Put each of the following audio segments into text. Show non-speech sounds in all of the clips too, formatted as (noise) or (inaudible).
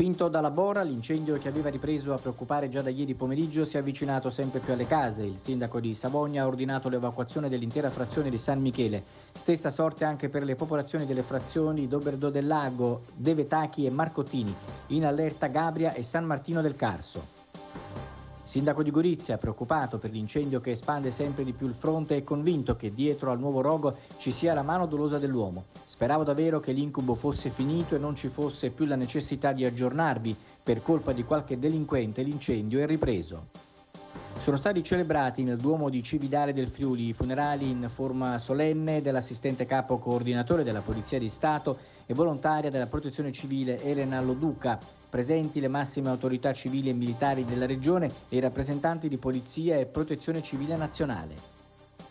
Spinto dalla Bora, l'incendio che aveva ripreso a preoccupare già da ieri pomeriggio si è avvicinato sempre più alle case. Il sindaco di Savogna ha ordinato l'evacuazione dell'intera frazione di San Michele. Stessa sorte anche per le popolazioni delle frazioni Doberdo del Lago, Devetachi e Marcottini, in allerta Gabria e San Martino del Carso. Sindaco di Gorizia, preoccupato per l'incendio che espande sempre di più il fronte, è convinto che dietro al nuovo rogo ci sia la mano dolosa dell'uomo. Speravo davvero che l'incubo fosse finito e non ci fosse più la necessità di aggiornarvi. Per colpa di qualche delinquente l'incendio è ripreso. Sono stati celebrati nel Duomo di Cividale del Friuli i funerali in forma solenne dell'assistente capo coordinatore della Polizia di Stato e volontaria della Protezione Civile Elena Loduca, presenti le massime autorità civili e militari della regione e i rappresentanti di Polizia e Protezione Civile Nazionale.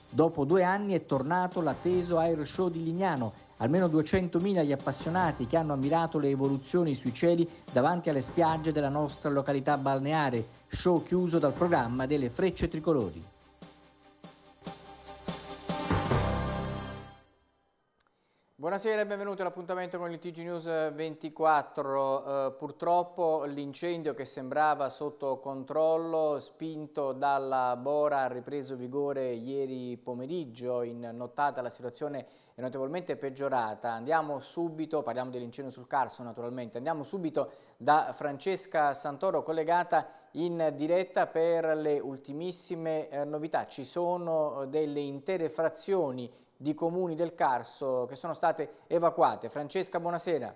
Dopo due anni è tornato l'atteso Air Show di Lignano, almeno 200.000 gli appassionati che hanno ammirato le evoluzioni sui cieli davanti alle spiagge della nostra località balneare, show chiuso dal programma delle frecce tricolori. Buonasera e benvenuti all'appuntamento con il TG News 24. Eh, purtroppo l'incendio che sembrava sotto controllo, spinto dalla Bora, ha ripreso vigore ieri pomeriggio. In nottata la situazione è notevolmente peggiorata. Andiamo subito, parliamo dell'incendio sul Carso naturalmente, andiamo subito da Francesca Santoro collegata in diretta per le ultimissime eh, novità. Ci sono eh, delle intere frazioni di comuni del Carso che sono state evacuate. Francesca, buonasera.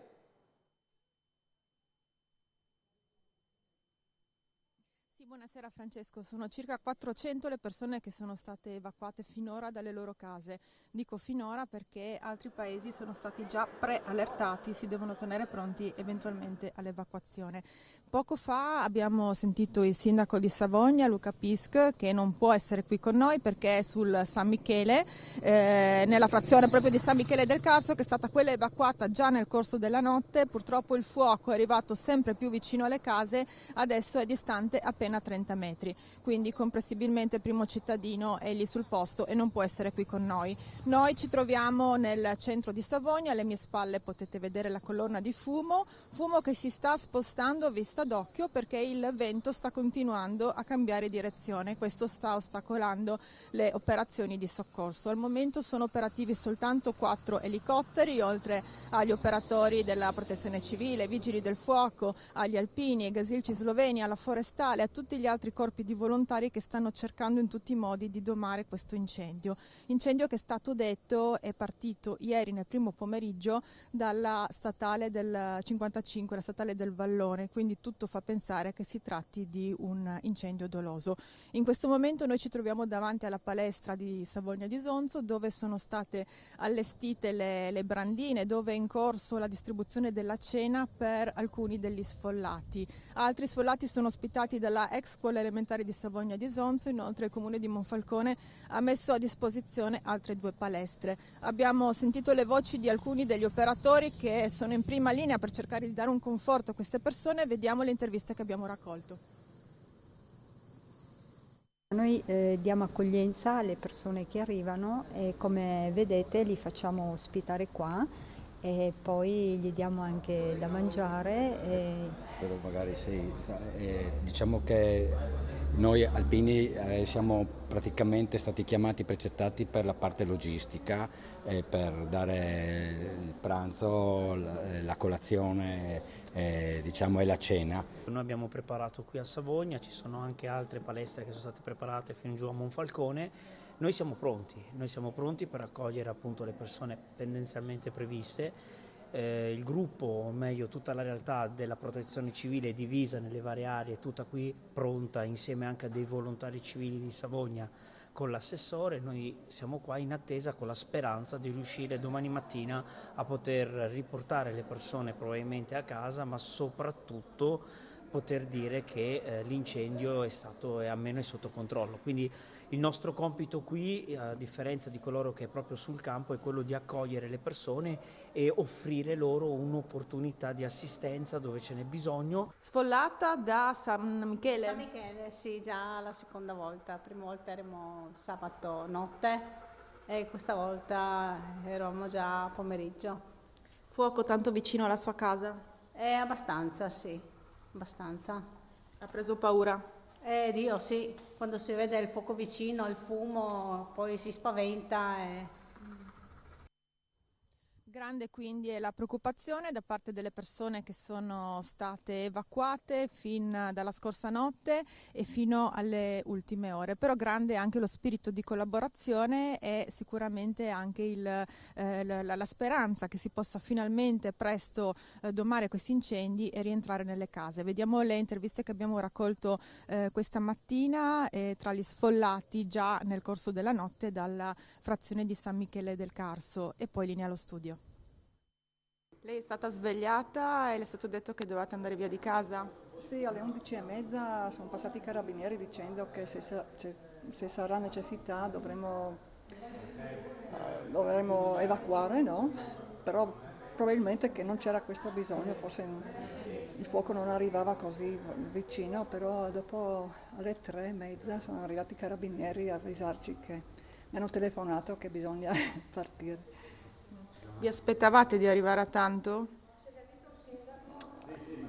Sì, buonasera Francesco, sono circa 400 le persone che sono state evacuate finora dalle loro case. Dico finora perché altri paesi sono stati già preallertati, si devono tenere pronti eventualmente all'evacuazione. Poco fa abbiamo sentito il sindaco di Savogna, Luca Pisk, che non può essere qui con noi perché è sul San Michele, eh, nella frazione proprio di San Michele del Carso, che è stata quella evacuata già nel corso della notte. Purtroppo il fuoco è arrivato sempre più vicino alle case, adesso è distante appena appena 30 metri, quindi comprensibilmente il primo cittadino è lì sul posto e non può essere qui con noi. Noi ci troviamo nel centro di Savogna, alle mie spalle potete vedere la colonna di fumo, fumo che si sta spostando a vista d'occhio perché il vento sta continuando a cambiare direzione, questo sta ostacolando le operazioni di soccorso. Al momento sono operativi soltanto quattro elicotteri, oltre agli operatori della protezione civile, vigili del fuoco, agli alpini, ai gasilci sloveni, alla forestale, a tutti tutti gli altri corpi di volontari che stanno cercando in tutti i modi di domare questo incendio. Incendio che è stato detto è partito ieri nel primo pomeriggio dalla statale del 55, la statale del Vallone, quindi tutto fa pensare che si tratti di un incendio doloso. In questo momento noi ci troviamo davanti alla palestra di Savogna di Sonzo dove sono state allestite le, le brandine, dove è in corso la distribuzione della cena per alcuni degli sfollati. Altri sfollati sono ospitati dalla ex scuola elementare di Savogna di Sonzo, inoltre il comune di Monfalcone ha messo a disposizione altre due palestre. Abbiamo sentito le voci di alcuni degli operatori che sono in prima linea per cercare di dare un conforto a queste persone, vediamo le interviste che abbiamo raccolto. Noi eh, diamo accoglienza alle persone che arrivano e come vedete li facciamo ospitare qua e poi gli diamo anche da mangiare. E... Quello magari sì, eh, diciamo che noi alpini eh, siamo praticamente stati chiamati, precettati per la parte logistica, eh, per dare il pranzo, la, eh, la colazione eh, diciamo, e la cena. Noi abbiamo preparato qui a Savogna, ci sono anche altre palestre che sono state preparate fino giù a Monfalcone noi siamo pronti, noi siamo pronti per accogliere appunto le persone tendenzialmente previste. Eh, il gruppo, o meglio tutta la realtà della protezione civile è divisa nelle varie aree, tutta qui pronta insieme anche a dei volontari civili di Savogna con l'assessore, noi siamo qua in attesa con la speranza di riuscire domani mattina a poter riportare le persone probabilmente a casa, ma soprattutto poter dire che eh, l'incendio è stato e almeno è sotto controllo. Quindi il nostro compito qui, eh, a differenza di coloro che è proprio sul campo, è quello di accogliere le persone e offrire loro un'opportunità di assistenza dove ce n'è bisogno. Sfollata da San Michele? San Michele, sì, già la seconda volta. La prima volta eravamo sabato notte e questa volta eravamo già pomeriggio. Fuoco tanto vicino alla sua casa? Eh, abbastanza, sì, abbastanza. Ha preso paura? Eh, Dio sì, quando si vede il fuoco vicino, il fumo, poi si spaventa. E... Grande quindi è la preoccupazione da parte delle persone che sono state evacuate fin dalla scorsa notte e fino alle ultime ore, però grande è anche lo spirito di collaborazione e sicuramente anche il, eh, la, la, speranza che si possa finalmente presto eh, domare questi incendi e rientrare nelle case. Vediamo le interviste che abbiamo raccolto eh, questa mattina eh, tra gli sfollati già nel corso della notte dalla frazione di San Michele del Carso e poi linea allo studio. Lei è stata svegliata e le è stato detto che dovevate andare via di casa? Sì, alle 11.30 sono passati i carabinieri dicendo che se, se sarà necessità dovremo, eh, dovremo evacuare, no? Però probabilmente che non c'era questo bisogno, forse il fuoco non arrivava così vicino, però dopo alle tre e mezza sono arrivati i carabinieri a avvisarci che mi hanno telefonato che bisogna (laughs) partire. Vi aspettavate di arrivare a tanto?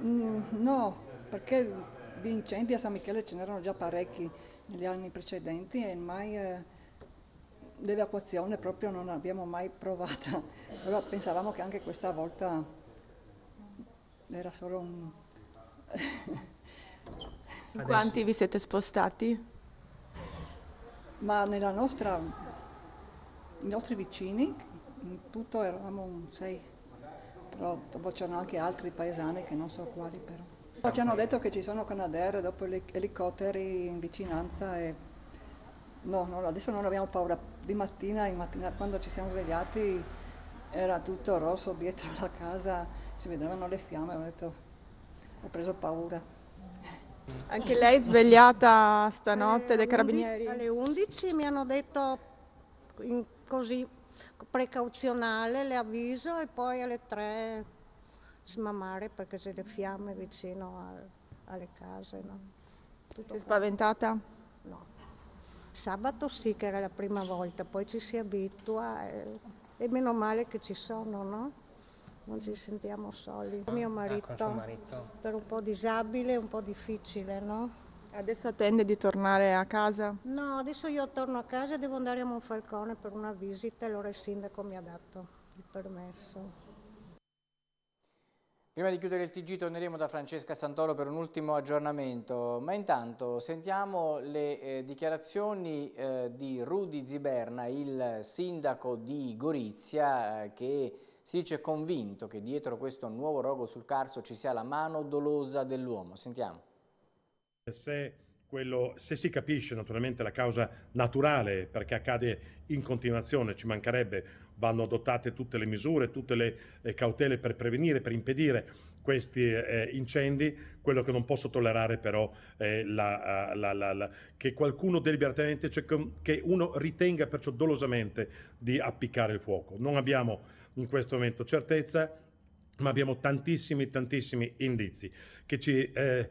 Mm, no, perché di incendi a San Michele ce n'erano già parecchi negli anni precedenti e mai eh, l'evacuazione proprio non abbiamo mai provata. Allora pensavamo che anche questa volta era solo un... In quanti vi siete spostati? Ma nella nostra, i nostri vicini in tutto eravamo un 6, però dopo c'erano anche altri paesani che non so quali però. Poi ci hanno detto che ci sono Canadair, dopo gli elicotteri in vicinanza e no, no, adesso non abbiamo paura. Di mattina, mattina quando ci siamo svegliati era tutto rosso dietro la casa, si vedevano le fiamme, ho, detto, ho preso paura. Anche lei svegliata stanotte eh, dai carabinieri? Alle 11 mi hanno detto così precauzionale, le avviso e poi alle tre smamare perché c'è le fiamme vicino al, alle case. No? Sei spaventata? No. Sabato sì che era la prima volta, poi ci si abitua e, e meno male che ci sono, no? Non ci sentiamo soli. Mio ah, ecco, marito, ah, marito, per un po' disabile è un po' difficile, no? Adesso attende di tornare a casa? No, adesso io torno a casa e devo andare a Monfalcone per una visita, allora il sindaco mi ha dato il permesso. Prima di chiudere il TG torneremo da Francesca Santoro per un ultimo aggiornamento, ma intanto sentiamo le eh, dichiarazioni eh, di Rudy Ziberna, il sindaco di Gorizia, eh, che si dice convinto che dietro questo nuovo rogo sul Carso ci sia la mano dolosa dell'uomo. Sentiamo. Se, quello, se, si capisce naturalmente la causa naturale perché accade in continuazione, ci mancherebbe, vanno adottate tutte le misure, tutte le, le cautele per prevenire, per impedire questi eh, incendi, quello che non posso tollerare però è la, eh, la, la, che qualcuno deliberatamente, cioè che uno ritenga perciò dolosamente di appiccare il fuoco. Non abbiamo in questo momento certezza, ma abbiamo tantissimi, tantissimi indizi che ci... Eh,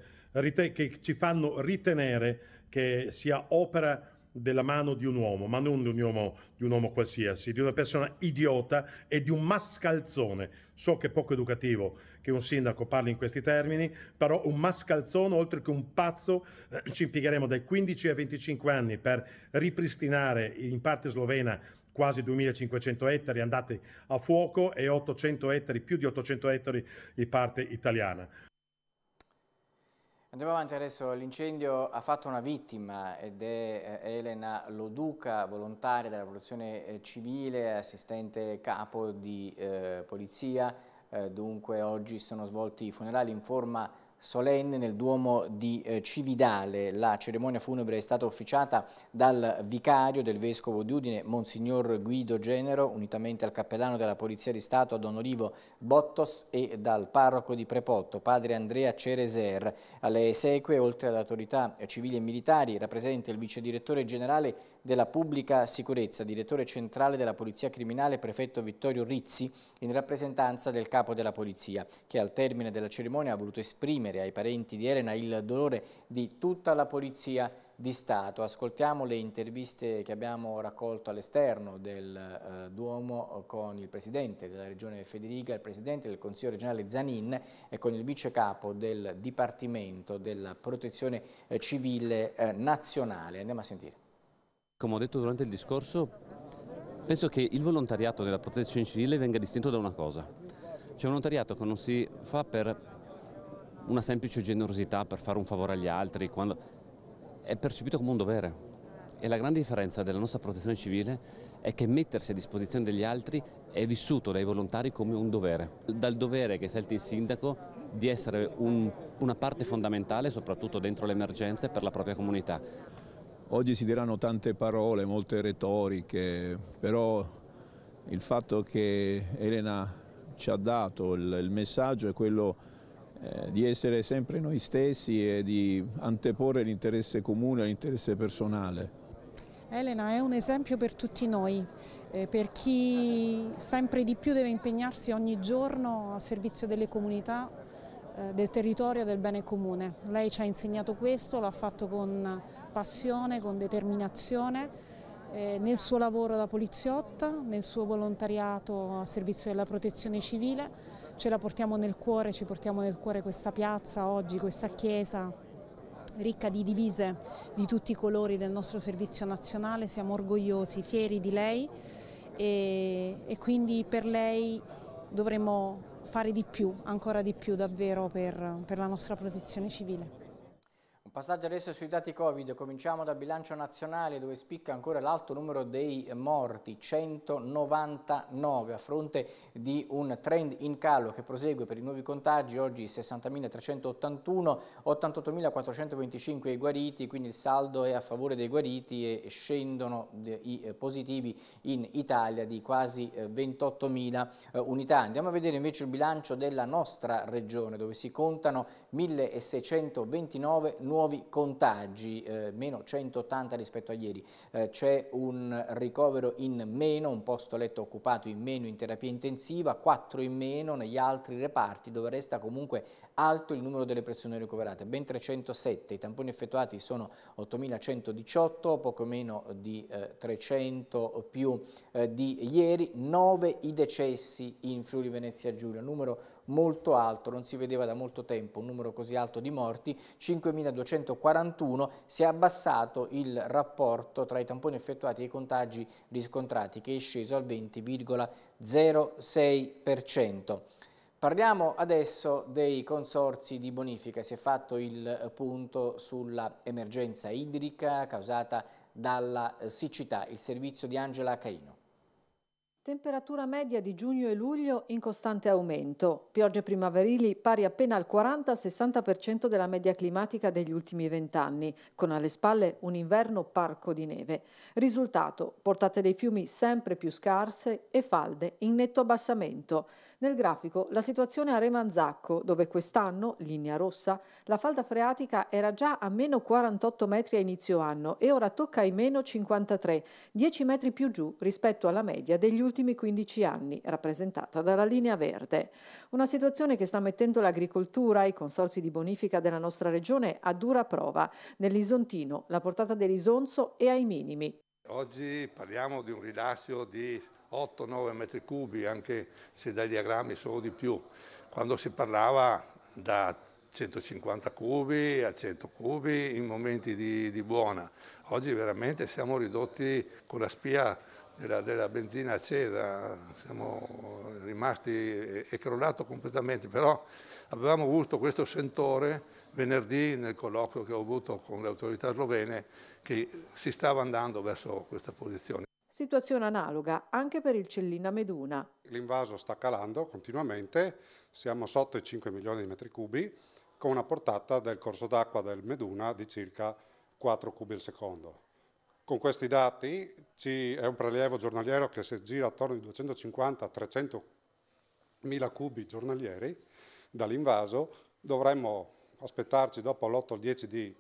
che ci fanno ritenere che sia opera della mano di un uomo, ma non di un uomo, di un uomo qualsiasi, di una persona idiota e di un mascalzone. So che è poco educativo che un sindaco parli in questi termini, però un mascalzone, oltre che un pazzo, eh, ci impiegheremo dai 15 ai 25 anni per ripristinare in parte slovena quasi 2500 ettari andati a fuoco e 800 ettari, più di 800 ettari in parte italiana. Andiamo avanti adesso, l'incendio ha fatto una vittima ed è eh, Elena Loduca, volontaria della protezione eh, civile, assistente capo di eh, polizia, eh, dunque oggi sono svolti i funerali in forma solenne nel Duomo di eh, Cividale. La cerimonia funebre è stata officiata dal vicario del Vescovo di Udine, Monsignor Guido Genero, unitamente al cappellano della Polizia di Stato, Don Olivo Bottos e dal parroco di Prepotto, padre Andrea Cereser. Alle esequie, oltre alle autorità civili e militari, rappresenta il vice direttore generale della Pubblica Sicurezza, direttore centrale della Polizia Criminale, prefetto Vittorio Rizzi, in rappresentanza del capo della Polizia, che al termine della cerimonia ha voluto esprimere esprimere ai parenti di Elena il dolore di tutta la Polizia di Stato. Ascoltiamo le interviste che abbiamo raccolto all'esterno del eh, Duomo con il Presidente della Regione Federica, il Presidente del Consiglio regionale Zanin e con il Vice Capo del Dipartimento della Protezione eh, Civile eh, Nazionale. Andiamo a sentire. Come ho detto durante il discorso, penso che il volontariato della protezione civile venga distinto da una cosa. C'è un volontariato che non si fa per una semplice generosità per fare un favore agli altri, quando... è percepito come un dovere. E la grande differenza della nostra protezione civile è che mettersi a disposizione degli altri è vissuto dai volontari come un dovere. Dal dovere che sente il sindaco di essere un, una parte fondamentale, soprattutto dentro le emergenze, per la propria comunità. Oggi si diranno tante parole, molte retoriche, però il fatto che Elena ci ha dato il, il messaggio è quello eh, di essere sempre noi stessi e di anteporre l'interesse comune all'interesse personale. Elena è un esempio per tutti noi, eh, per chi sempre di più deve impegnarsi ogni giorno a servizio delle comunità, eh, del territorio, del bene comune. Lei ci ha insegnato questo, l'ha fatto con passione, con determinazione eh, nel suo lavoro da poliziotta, nel suo volontariato a servizio della protezione civile, ce la portiamo nel cuore, ci portiamo nel cuore questa piazza oggi, questa chiesa ricca di divise di tutti i colori del nostro servizio nazionale, siamo orgogliosi, fieri di lei e, e quindi per lei dovremo fare di più, ancora di più davvero per, per la nostra protezione civile passaggio adesso sui dati Covid, cominciamo dal bilancio nazionale dove spicca ancora l'alto numero dei morti, 199 a fronte di un trend in calo che prosegue per i nuovi contagi, oggi 60.381, 88.425 i guariti, quindi il saldo è a favore dei guariti e scendono i eh, positivi in Italia di quasi 28.000 eh, eh, unità. Andiamo a vedere invece il bilancio della nostra regione dove si contano 1.629 nuovi nuovi contagi, eh, meno 180 rispetto a ieri, eh, c'è un ricovero in meno, un posto letto occupato in meno in terapia intensiva, 4 in meno negli altri reparti dove resta comunque alto il numero delle persone ricoverate, ben 307, i tamponi effettuati sono 8.118, poco meno di eh, 300 più eh, di ieri, 9 i decessi in Friuli Venezia Giulia, numero molto alto, non si vedeva da molto tempo un numero così alto di morti, 5.241, si è abbassato il rapporto tra i tamponi effettuati e i contagi riscontrati che è sceso al 20,06%. Parliamo adesso dei consorzi di bonifica, si è fatto il eh, punto sulla emergenza idrica causata dalla eh, siccità, il servizio di Angela Caino. Temperatura media di giugno e luglio in costante aumento, piogge primaverili pari appena al 40-60% della media climatica degli ultimi vent'anni, con alle spalle un inverno parco di neve. Risultato, portate dei fiumi sempre più scarse e falde in netto abbassamento. Nel grafico la situazione a Remanzacco, dove quest'anno, linea rossa, la falda freatica era già a meno 48 metri a inizio anno e ora tocca ai meno 53, 10 metri più giù rispetto alla media degli ultimi 15 anni, rappresentata dalla linea verde. Una situazione che sta mettendo l'agricoltura e i consorsi di bonifica della nostra regione a dura prova. Nell'Isontino la portata dell'Isonzo è ai minimi. Oggi parliamo di un rilascio di 8-9 metri cubi, anche se dai diagrammi sono di più. Quando si parlava da 150 cubi a 100 cubi in momenti di, di buona. Oggi veramente siamo ridotti con la spia della, della benzina acesa, siamo rimasti, è crollato completamente, però avevamo avuto questo sentore venerdì nel colloquio che ho avuto con le autorità slovene che si stava andando verso questa posizione. Situazione analoga anche per il Cellina Meduna. L'invaso sta calando continuamente, siamo sotto i 5 milioni di metri cubi, con una portata del corso d'acqua del Meduna di circa 4 cubi al secondo. Con questi dati è un prelievo giornaliero che si gira attorno ai 250-300 mila cubi giornalieri dall'invaso, dovremmo aspettarci dopo l'8 o il 10 di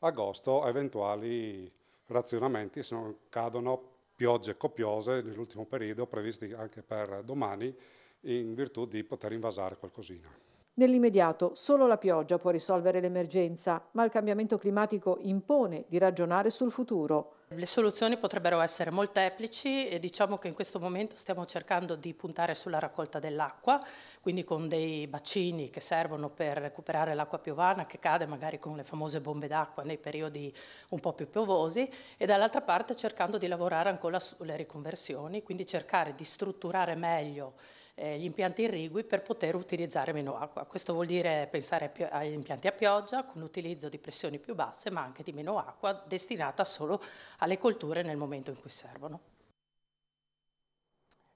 agosto eventuali razionamenti se non cadono piogge copiose nell'ultimo periodo previsti anche per domani in virtù di poter invasare qualcosina. Nell'immediato solo la pioggia può risolvere l'emergenza, ma il cambiamento climatico impone di ragionare sul futuro. Le soluzioni potrebbero essere molteplici e diciamo che in questo momento stiamo cercando di puntare sulla raccolta dell'acqua, quindi con dei bacini che servono per recuperare l'acqua piovana che cade magari con le famose bombe d'acqua nei periodi un po' più piovosi e dall'altra parte cercando di lavorare ancora sulle riconversioni, quindi cercare di strutturare meglio eh, gli impianti irrigui per poter utilizzare meno acqua. Questo vuol dire pensare agli impianti a pioggia con l'utilizzo di pressioni più basse ma anche di meno acqua destinata solo alle colture nel momento in cui servono.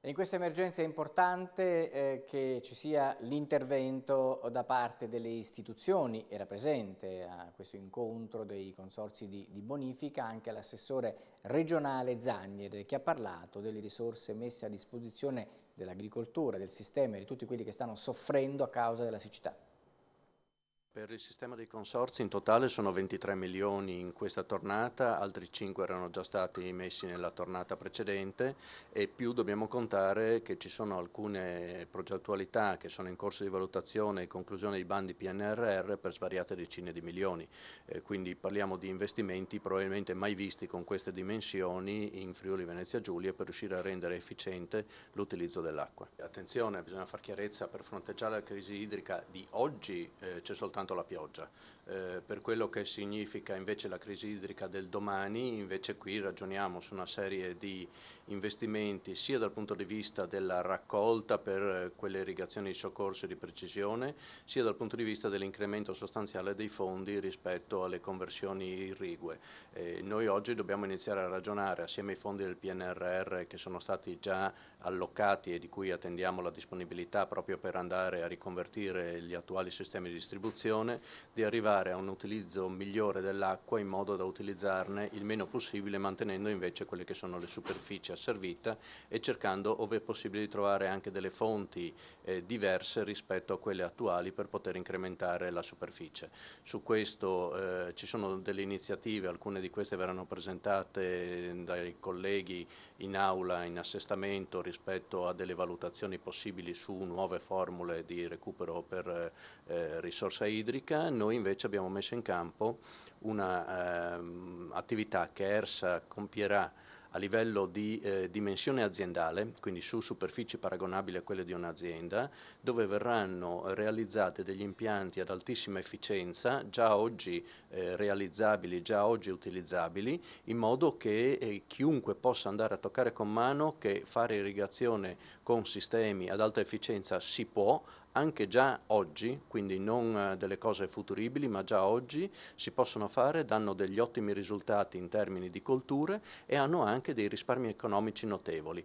In questa emergenza è importante eh, che ci sia l'intervento da parte delle istituzioni, era presente a questo incontro dei consorzi di, di bonifica anche l'assessore regionale Zagner che ha parlato delle risorse messe a disposizione dell'agricoltura, del sistema e di tutti quelli che stanno soffrendo a causa della siccità. Per il sistema dei consorzi in totale sono 23 milioni in questa tornata, altri 5 erano già stati messi nella tornata precedente e più dobbiamo contare che ci sono alcune progettualità che sono in corso di valutazione e conclusione dei bandi PNRR per svariate decine di milioni, eh, quindi parliamo di investimenti probabilmente mai visti con queste dimensioni in Friuli Venezia Giulia per riuscire a rendere efficiente l'utilizzo dell'acqua. Attenzione, bisogna far chiarezza per fronteggiare la crisi idrica di oggi, eh, c'è soltanto soltanto la pioggia eh, per quello che significa invece la crisi idrica del domani, invece qui ragioniamo su una serie di investimenti sia dal punto di vista della raccolta per eh, quelle irrigazioni di soccorso e di precisione, sia dal punto di vista dell'incremento sostanziale dei fondi rispetto alle conversioni irrigue. Eh, noi oggi dobbiamo iniziare a ragionare assieme ai fondi del PNRR che sono stati già allocati e di cui attendiamo la disponibilità proprio per andare a riconvertire gli attuali sistemi di distribuzione, di arrivare portare a un utilizzo migliore dell'acqua in modo da utilizzarne il meno possibile mantenendo invece quelle che sono le superfici asservite e cercando ove possibile di trovare anche delle fonti eh, diverse rispetto a quelle attuali per poter incrementare la superficie. Su questo eh, ci sono delle iniziative, alcune di queste verranno presentate eh, dai colleghi in aula in assestamento rispetto a delle valutazioni possibili su nuove formule di recupero per eh, eh risorsa idrica, noi invece invece abbiamo messo in campo un'attività ehm, eh, che ERSA compierà a livello di eh, dimensione aziendale, quindi su superfici paragonabili a quelle di un'azienda, dove verranno realizzate degli impianti ad altissima efficienza, già oggi eh, realizzabili, già oggi utilizzabili, in modo che eh, chiunque possa andare a toccare con mano che fare irrigazione con sistemi ad alta efficienza si può, anche già oggi, quindi non eh, delle cose futuribili, ma già oggi si possono fare, danno degli ottimi risultati in termini di colture e hanno anche dei risparmi economici notevoli.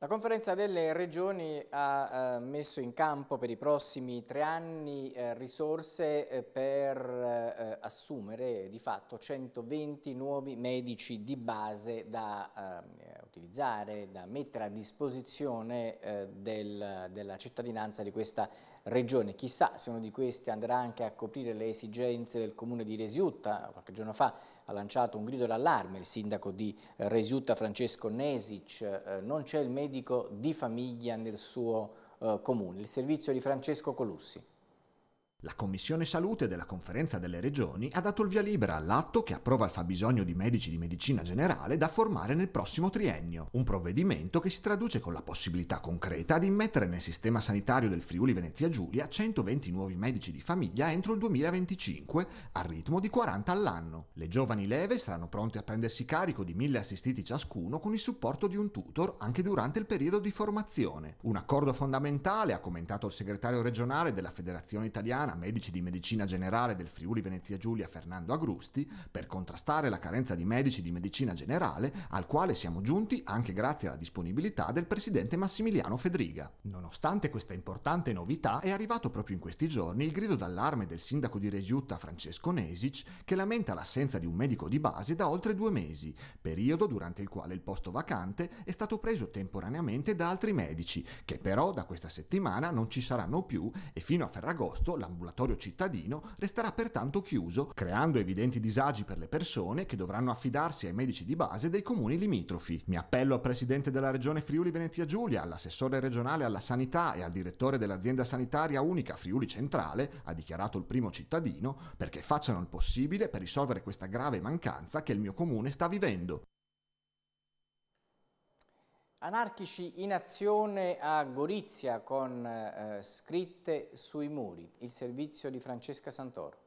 La conferenza delle regioni ha eh, messo in campo per i prossimi tre anni eh, risorse eh, per assumere di fatto 120 nuovi medici di base da utilizzare, da mettere a disposizione del, della cittadinanza di questa regione. Chissà se uno di questi andrà anche a coprire le esigenze del comune di Resiutta, qualche giorno fa ha lanciato un grido d'allarme il sindaco di eh, Resiutta Francesco Nesic, eh, non c'è il medico di famiglia nel suo eh, comune, il servizio di Francesco Colussi. La Commissione Salute della Conferenza delle Regioni ha dato il via libera all'atto che approva il fabbisogno di medici di medicina generale da formare nel prossimo triennio, un provvedimento che si traduce con la possibilità concreta di immettere nel sistema sanitario del Friuli Venezia Giulia 120 nuovi medici di famiglia entro il 2025 al ritmo di 40 all'anno. Le giovani leve saranno pronte a prendersi carico di 1000 assistiti ciascuno con il supporto di un tutor anche durante il periodo di formazione. Un accordo fondamentale, ha commentato il segretario regionale della Federazione Italiana Toscana, medici di medicina generale del Friuli Venezia Giulia Fernando Agrusti, per contrastare la carenza di medici di medicina generale, al quale siamo giunti anche grazie alla disponibilità del presidente Massimiliano Fedriga. Nonostante questa importante novità, è arrivato proprio in questi giorni il grido d'allarme del sindaco di Regiutta Francesco Nesic, che lamenta l'assenza di un medico di base da oltre due mesi, periodo durante il quale il posto vacante è stato preso temporaneamente da altri medici, che però da questa settimana non ci saranno più e fino a Ferragosto la ambulatorio cittadino resterà pertanto chiuso, creando evidenti disagi per le persone che dovranno affidarsi ai medici di base dei comuni limitrofi. Mi appello al presidente della regione Friuli Venezia Giulia, all'assessore regionale alla sanità e al direttore dell'azienda sanitaria unica Friuli Centrale, ha dichiarato il primo cittadino, perché facciano il possibile per risolvere questa grave mancanza che il mio comune sta vivendo. Anarchici in azione a Gorizia con eh, scritte sui muri, il servizio di Francesca Santoro.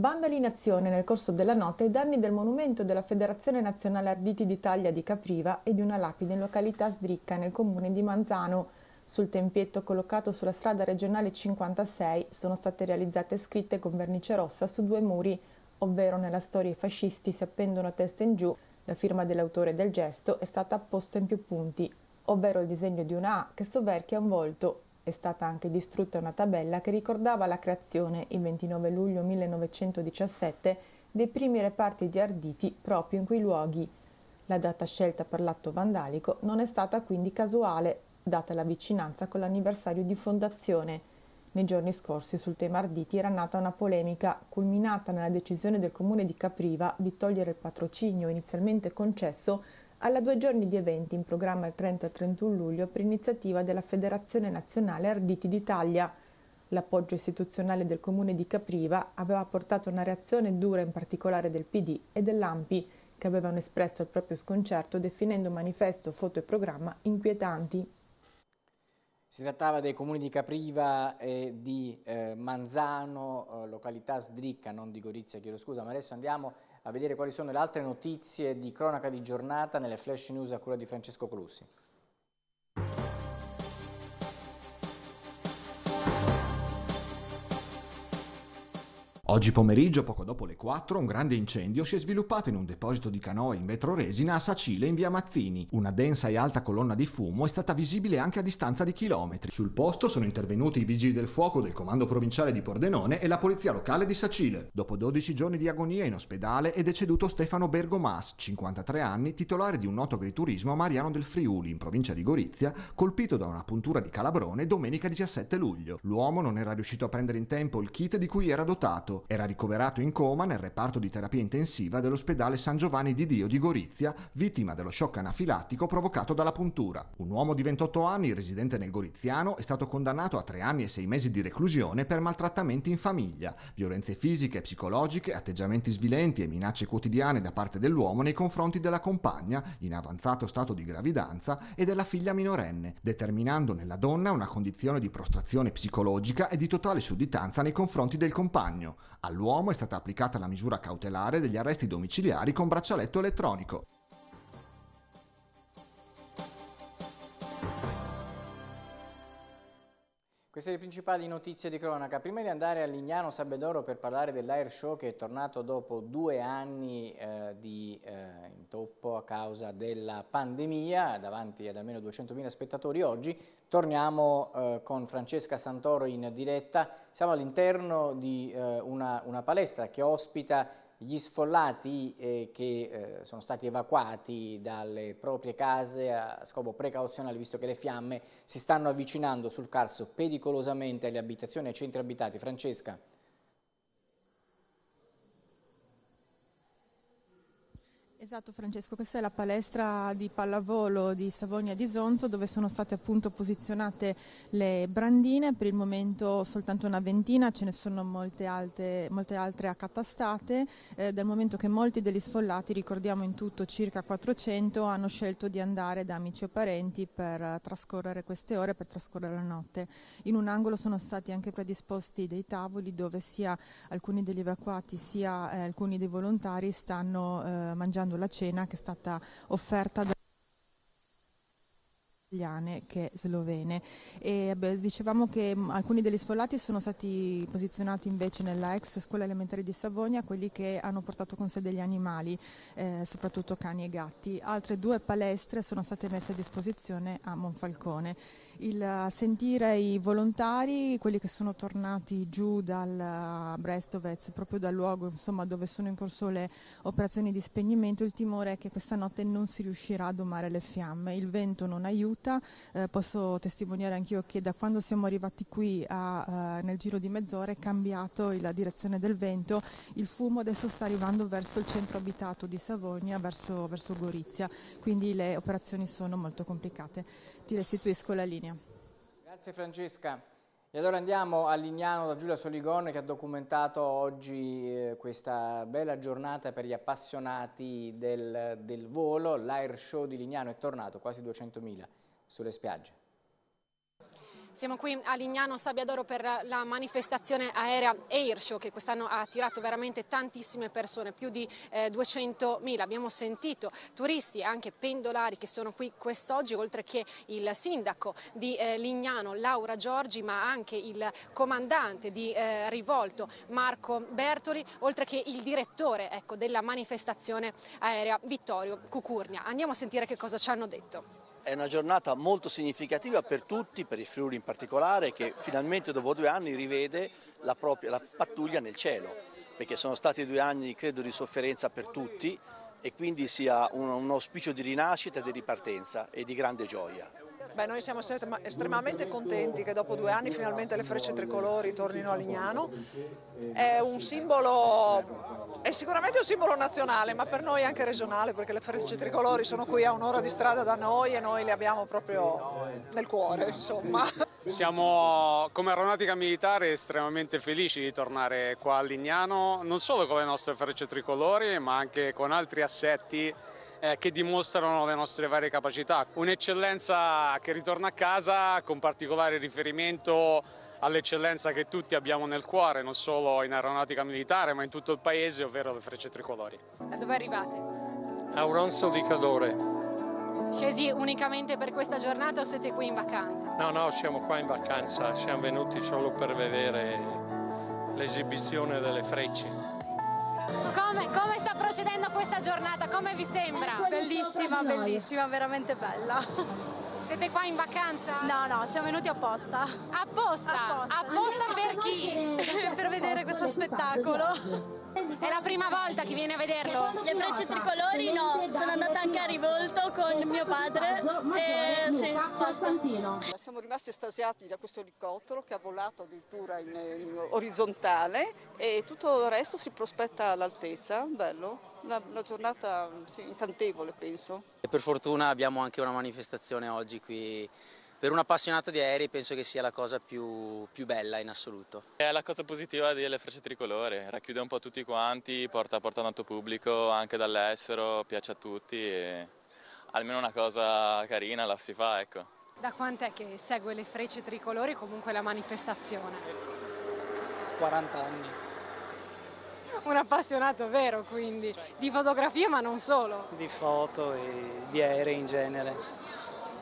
Bandali in azione nel corso della notte ai danni del monumento della Federazione Nazionale Arditi d'Italia di Capriva e di una lapide in località Sdricca nel comune di Manzano. Sul tempietto collocato sulla strada regionale 56 sono state realizzate scritte con vernice rossa su due muri, ovvero nella storia i fascisti si appendono a testa in giù la firma dell'autore del gesto è stata apposta in più punti, ovvero il disegno di una A che soverchia un volto. È stata anche distrutta una tabella che ricordava la creazione, il 29 luglio 1917, dei primi reparti di Arditi proprio in quei luoghi. La data scelta per l'atto vandalico non è stata quindi casuale, data la vicinanza con l'anniversario di fondazione. Nei giorni scorsi sul tema Arditi era nata una polemica culminata nella decisione del comune di Capriva di togliere il patrocinio inizialmente concesso alla due giorni di eventi in programma il 30 e 31 luglio per iniziativa della Federazione Nazionale Arditi d'Italia. L'appoggio istituzionale del comune di Capriva aveva portato una reazione dura in particolare del PD e dell'AMPI, che avevano espresso il proprio sconcerto definendo manifesto, foto e programma inquietanti. Si trattava dei comuni di Capriva e di eh, Manzano, eh, località Sdricca, non di Gorizia, chiedo scusa, ma adesso andiamo a vedere quali sono le altre notizie di cronaca di giornata nelle flash news a cura di Francesco Colussi. Oggi pomeriggio, poco dopo le 4, un grande incendio si è sviluppato in un deposito di canoe in vetroresina a Sacile in via Mazzini. Una densa e alta colonna di fumo è stata visibile anche a distanza di chilometri. Sul posto sono intervenuti i vigili del fuoco del comando provinciale di Pordenone e la polizia locale di Sacile. Dopo 12 giorni di agonia in ospedale è deceduto Stefano Bergomas, 53 anni, titolare di un noto agriturismo a Mariano del Friuli, in provincia di Gorizia, colpito da una puntura di calabrone domenica 17 luglio. L'uomo non era riuscito a prendere in tempo il kit di cui era dotato era ricoverato in coma nel reparto di terapia intensiva dell'ospedale San Giovanni di Dio di Gorizia, vittima dello shock anafilattico provocato dalla puntura. Un uomo di 28 anni, residente nel Goriziano, è stato condannato a tre anni e sei mesi di reclusione per maltrattamenti in famiglia, violenze fisiche e psicologiche, atteggiamenti svilenti e minacce quotidiane da parte dell'uomo nei confronti della compagna, in avanzato stato di gravidanza, e della figlia minorenne, determinando nella donna una condizione di prostrazione psicologica e di totale sudditanza nei confronti del compagno. All'uomo è stata applicata la misura cautelare degli arresti domiciliari con braccialetto elettronico. Queste le principali notizie di cronaca. Prima di andare a Lignano Sabedoro per parlare dell'air show che è tornato dopo due anni eh, di eh, intoppo a causa della pandemia, davanti ad almeno 200.000 spettatori oggi, Torniamo eh, con Francesca Santoro in diretta, siamo all'interno di eh, una, una, palestra che ospita gli sfollati eh, che eh, sono stati evacuati dalle proprie case a scopo precauzionale visto che le fiamme si stanno avvicinando sul Carso pericolosamente alle abitazioni e ai centri abitati. Francesca. Esatto Francesco, questa è la palestra di pallavolo di Savonia di Sonzo dove sono state appunto posizionate le brandine, per il momento soltanto una ventina, ce ne sono molte altre, molte altre accatastate, eh, dal momento che molti degli sfollati, ricordiamo in tutto circa 400, hanno scelto di andare da amici o parenti per trascorrere queste ore, per trascorrere la notte. In un angolo sono stati anche predisposti dei tavoli dove sia alcuni degli evacuati sia eh, alcuni dei volontari stanno eh, mangiando la cena che è stata offerta da italiane che slovene e beh, dicevamo che mm, alcuni degli sfollati sono stati posizionati invece nella ex scuola elementare di Savonia, quelli che hanno portato con sé degli animali, eh, soprattutto cani e gatti. Altre due palestre sono state messe a disposizione a Monfalcone. Il eh, sentire i volontari, quelli che sono tornati giù dal eh, Brestovez, proprio dal luogo insomma, dove sono in corso le operazioni di spegnimento, il timore è che questa notte non si riuscirà a domare le fiamme, il vento non aiuta vita. Eh, posso testimoniare anch'io che da quando siamo arrivati qui a, eh, nel giro di mezz'ora è cambiato la direzione del vento, il fumo adesso sta arrivando verso il centro abitato di Savonia, verso, verso Gorizia, quindi le operazioni sono molto complicate. Ti restituisco la linea. Grazie Francesca. E allora andiamo a Lignano da Giulia Soligone che ha documentato oggi eh, questa bella giornata per gli appassionati del, del volo. L'air show di Lignano è tornato, quasi 200.000 sulle spiagge. Siamo qui a Lignano Sabbiadoro per la manifestazione aerea Airshow che quest'anno ha attirato veramente tantissime persone, più di eh, 200.000. Abbiamo sentito turisti e anche pendolari che sono qui quest'oggi, oltre che il sindaco di eh, Lignano Laura Giorgi, ma anche il comandante di eh, Rivolto Marco Bertoli, oltre che il direttore ecco, della manifestazione aerea Vittorio Cucurnia. Andiamo a sentire che cosa ci hanno detto è una giornata molto significativa per tutti, per il Friuli in particolare, che finalmente dopo due anni rivede la, propria, la pattuglia nel cielo, perché sono stati due anni credo di sofferenza per tutti e quindi sia un, un auspicio di rinascita, e di ripartenza e di grande gioia. Beh, noi siamo estremamente contenti che dopo due anni finalmente le frecce tricolori tornino a Lignano. È, simbolo, è sicuramente un simbolo nazionale, ma per noi anche regionale, perché le frecce tricolori sono qui a un'ora di strada da noi e noi le abbiamo proprio nel cuore, insomma. Siamo come aeronautica militare estremamente felici di tornare qua a Lignano, non solo con le nostre frecce tricolori, ma anche con altri assetti eh, che dimostrano le nostre varie capacità. Un'eccellenza che ritorna a casa con particolare riferimento all'eccellenza che tutti abbiamo nel cuore, non solo in aeronautica militare ma in tutto il paese, ovvero le frecce tricolori. Da dove arrivate? A Auronzo di Cadore. Scesi unicamente per questa giornata o siete qui in vacanza? No, no, siamo qua in vacanza, siamo venuti solo per vedere l'esibizione delle frecce. Come, come, sta procedendo questa giornata? Come vi sembra? Bellissima, bellissima, veramente bella. Siete qua in vacanza? No, no, siamo venuti apposta. Apposta? Apposta, apposta per chi? (laughs) per vedere questo spettacolo. È la prima volta che viene a vederlo. Le frecce tricolori no, sono andata anche a rivolto con mio padre e eh, sì, Costantino. Siamo rimasti estasiati da questo elicottero che ha volato addirittura in, in orizzontale e tutto il resto si prospetta all'altezza, bello, una, una giornata sì, incantevole penso. E per fortuna abbiamo anche una manifestazione oggi qui per un appassionato di aerei penso che sia la cosa più, più, bella in assoluto. È la cosa positiva delle frecce tricolore, racchiude un po' tutti quanti, porta, porta tanto pubblico anche dall'estero, piace a tutti e almeno una cosa carina la si fa, ecco. Da quant'è che segue le frecce tricolori comunque la manifestazione? 40 anni. Un appassionato vero quindi, di fotografia ma non solo. Di foto e di aerei in genere.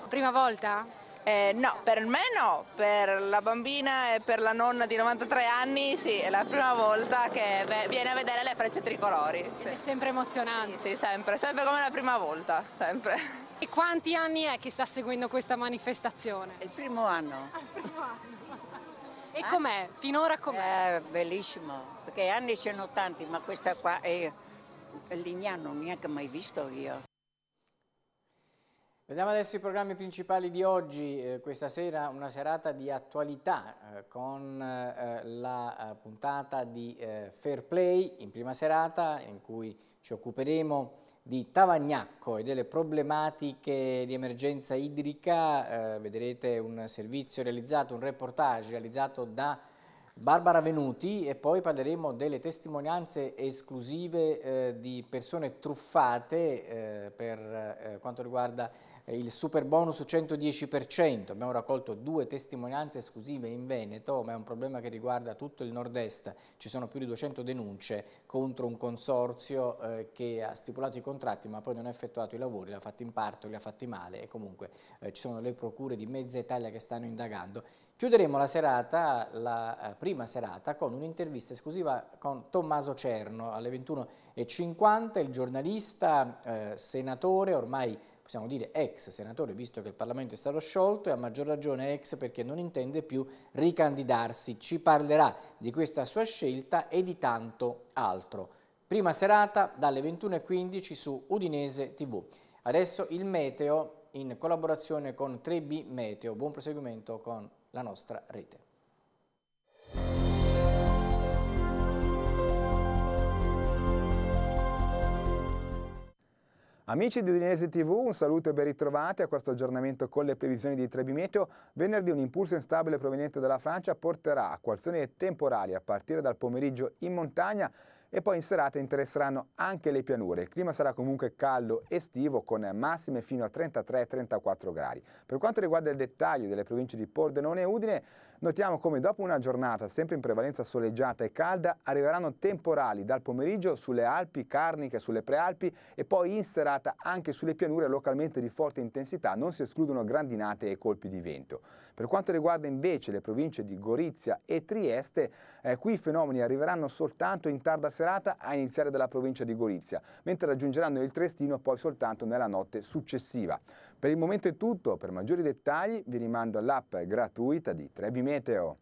Prima volta? Eh, no, per me no, per la bambina e per la nonna di 93 anni sì, è la prima volta che viene a vedere le frecce tricolori. Sì. È sempre emozionante. Sì, sì, sempre, sempre come la prima volta, sempre. E quanti anni è che sta seguendo questa manifestazione? il primo anno. Ah, e com'è? Finora com'è? È eh, bellissimo, perché anni ce ne sono tanti, ma questa qua è... Lignano neanche mai visto io. Vediamo adesso i programmi principali di oggi, eh, questa sera una serata di attualità eh, con eh, la eh, puntata di eh, Fair Play in prima serata in cui ci occuperemo di Tavagnacco e delle problematiche di emergenza idrica, eh, vedrete un servizio realizzato, un reportage realizzato da Barbara Venuti e poi parleremo delle testimonianze esclusive di persone truffate per quanto riguarda il super bonus 110%, abbiamo raccolto due testimonianze esclusive in Veneto, ma è un problema che riguarda tutto il nord-est, ci sono più di 200 denunce contro un consorzio eh, che ha stipulato i contratti ma poi non ha effettuato i lavori, li ha fatti in parto, li ha fatti male e comunque eh, ci sono le procure di mezza Italia che stanno indagando. Chiuderemo la serata, la eh, prima serata, con un'intervista esclusiva con Tommaso Cerno alle 21.50, il giornalista, eh, senatore, ormai possiamo dire ex senatore visto che il Parlamento è stato sciolto e a maggior ragione ex perché non intende più ricandidarsi. Ci parlerà di questa sua scelta e di tanto altro. Prima serata dalle 21.15 su Udinese TV. Adesso il Meteo in collaborazione con 3B Meteo. Buon proseguimento con la nostra rete. Amici di Udinese TV, un saluto e ben ritrovati a questo aggiornamento con le previsioni di Trebimeteo. Venerdì un impulso instabile proveniente dalla Francia porterà a coalzioni temporali a partire dal pomeriggio in montagna e poi in serata interesseranno anche le pianure. Il clima sarà comunque caldo estivo con massime fino a 33-34 gradi. Per quanto riguarda il dettaglio delle province di Pordenone e Udine, notiamo come dopo una giornata sempre in prevalenza soleggiata e calda arriveranno temporali dal pomeriggio sulle Alpi, Carniche, sulle Prealpi e poi in serata anche sulle pianure localmente di forte intensità, non si escludono grandinate e colpi di vento. Per quanto riguarda invece le province di Gorizia e Trieste, eh, qui i fenomeni arriveranno soltanto in tarda serata serata a iniziare dalla provincia di Gorizia, mentre raggiungeranno il Trestino poi soltanto nella notte successiva. Per il momento è tutto, per maggiori dettagli vi rimando all'app gratuita di Trebi Meteo.